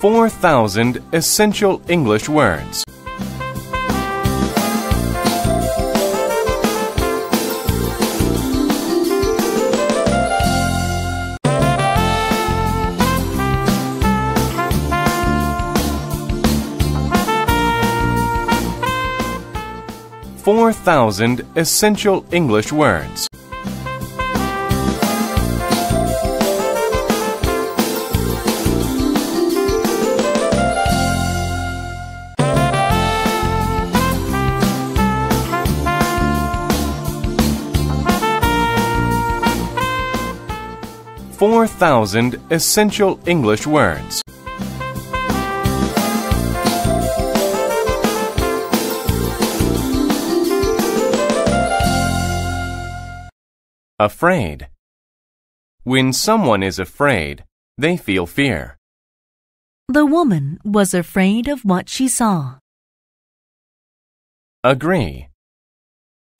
4,000 essential English words. Four thousand essential English words. 4,000 essential English words. Afraid. When someone is afraid, they feel fear. The woman was afraid of what she saw. Agree.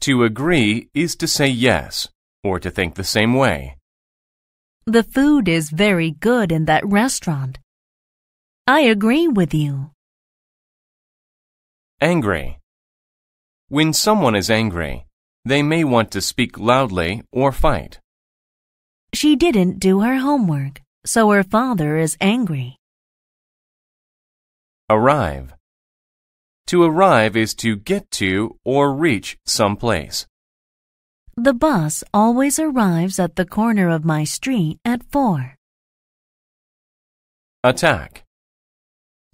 To agree is to say yes, or to think the same way. The food is very good in that restaurant. I agree with you. Angry. When someone is angry, they may want to speak loudly or fight. She didn't do her homework, so her father is angry. Arrive. To arrive is to get to or reach some place. The bus always arrives at the corner of my street at 4. Attack.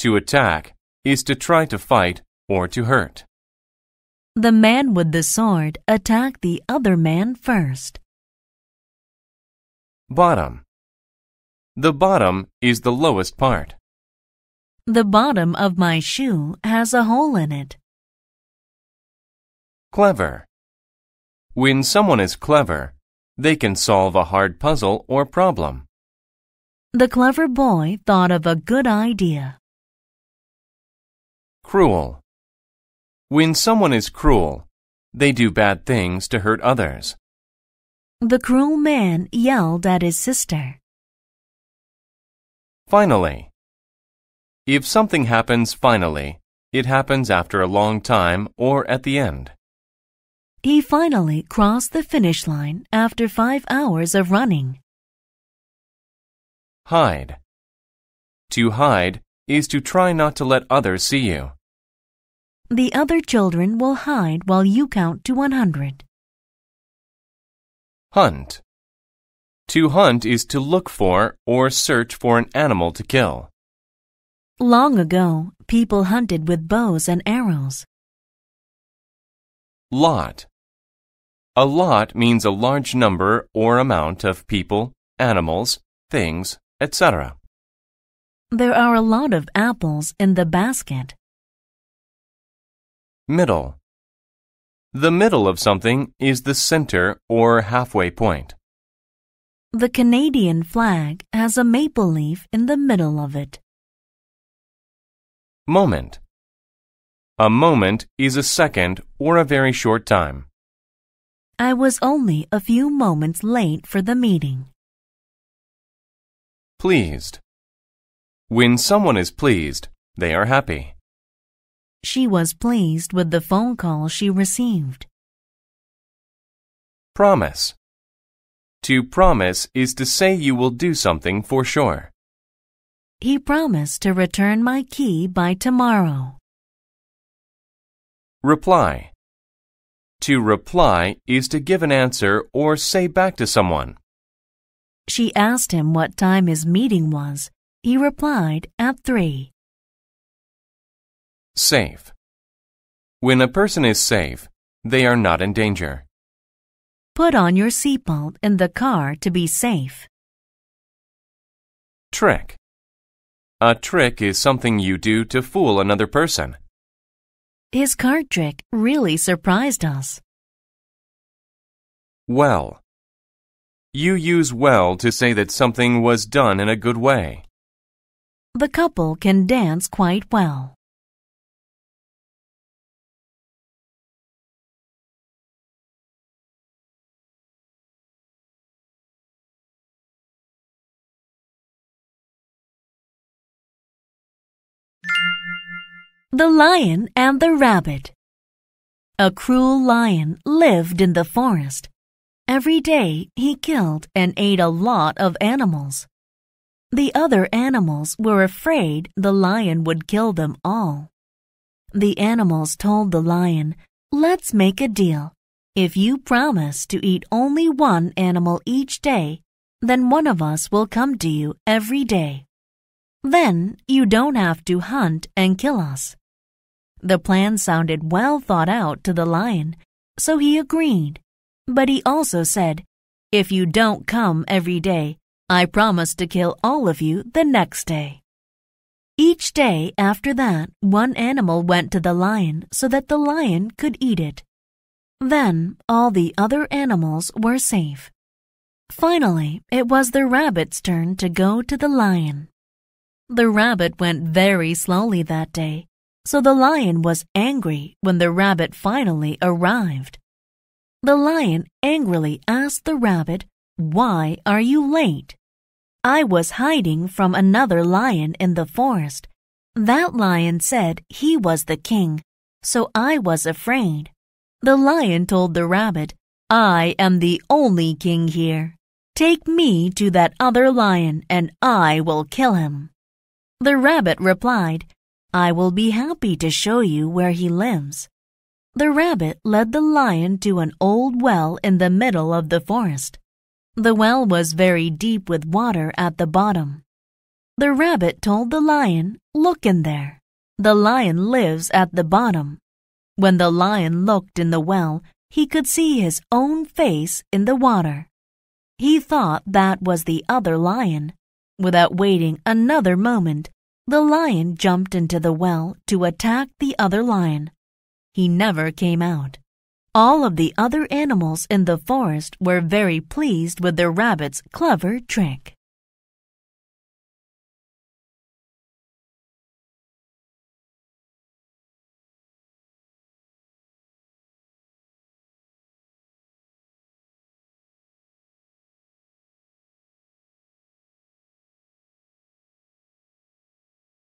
To attack is to try to fight or to hurt. The man with the sword attacked the other man first. Bottom. The bottom is the lowest part. The bottom of my shoe has a hole in it. Clever. When someone is clever, they can solve a hard puzzle or problem. The clever boy thought of a good idea. Cruel. When someone is cruel, they do bad things to hurt others. The cruel man yelled at his sister. Finally. If something happens finally, it happens after a long time or at the end. He finally crossed the finish line after five hours of running. Hide. To hide is to try not to let others see you. The other children will hide while you count to 100. Hunt. To hunt is to look for or search for an animal to kill. Long ago, people hunted with bows and arrows. Lot a lot means a large number or amount of people, animals, things, etc. There are a lot of apples in the basket. Middle. The middle of something is the center or halfway point. The Canadian flag has a maple leaf in the middle of it. Moment. A moment is a second or a very short time. I was only a few moments late for the meeting. Pleased. When someone is pleased, they are happy. She was pleased with the phone call she received. Promise. To promise is to say you will do something for sure. He promised to return my key by tomorrow. Reply. To reply is to give an answer or say back to someone. She asked him what time his meeting was. He replied at 3. Safe. When a person is safe, they are not in danger. Put on your seatbelt in the car to be safe. Trick. A trick is something you do to fool another person. His card trick really surprised us. Well. You use well to say that something was done in a good way. The couple can dance quite well. The Lion and the Rabbit A cruel lion lived in the forest. Every day he killed and ate a lot of animals. The other animals were afraid the lion would kill them all. The animals told the lion, Let's make a deal. If you promise to eat only one animal each day, then one of us will come to you every day. Then you don't have to hunt and kill us. The plan sounded well thought out to the lion, so he agreed. But he also said, If you don't come every day, I promise to kill all of you the next day. Each day after that, one animal went to the lion so that the lion could eat it. Then all the other animals were safe. Finally, it was the rabbit's turn to go to the lion. The rabbit went very slowly that day so the lion was angry when the rabbit finally arrived. The lion angrily asked the rabbit, Why are you late? I was hiding from another lion in the forest. That lion said he was the king, so I was afraid. The lion told the rabbit, I am the only king here. Take me to that other lion and I will kill him. The rabbit replied, I will be happy to show you where he lives. The rabbit led the lion to an old well in the middle of the forest. The well was very deep with water at the bottom. The rabbit told the lion, Look in there. The lion lives at the bottom. When the lion looked in the well, he could see his own face in the water. He thought that was the other lion. Without waiting another moment, the lion jumped into the well to attack the other lion. He never came out. All of the other animals in the forest were very pleased with their rabbit's clever trick.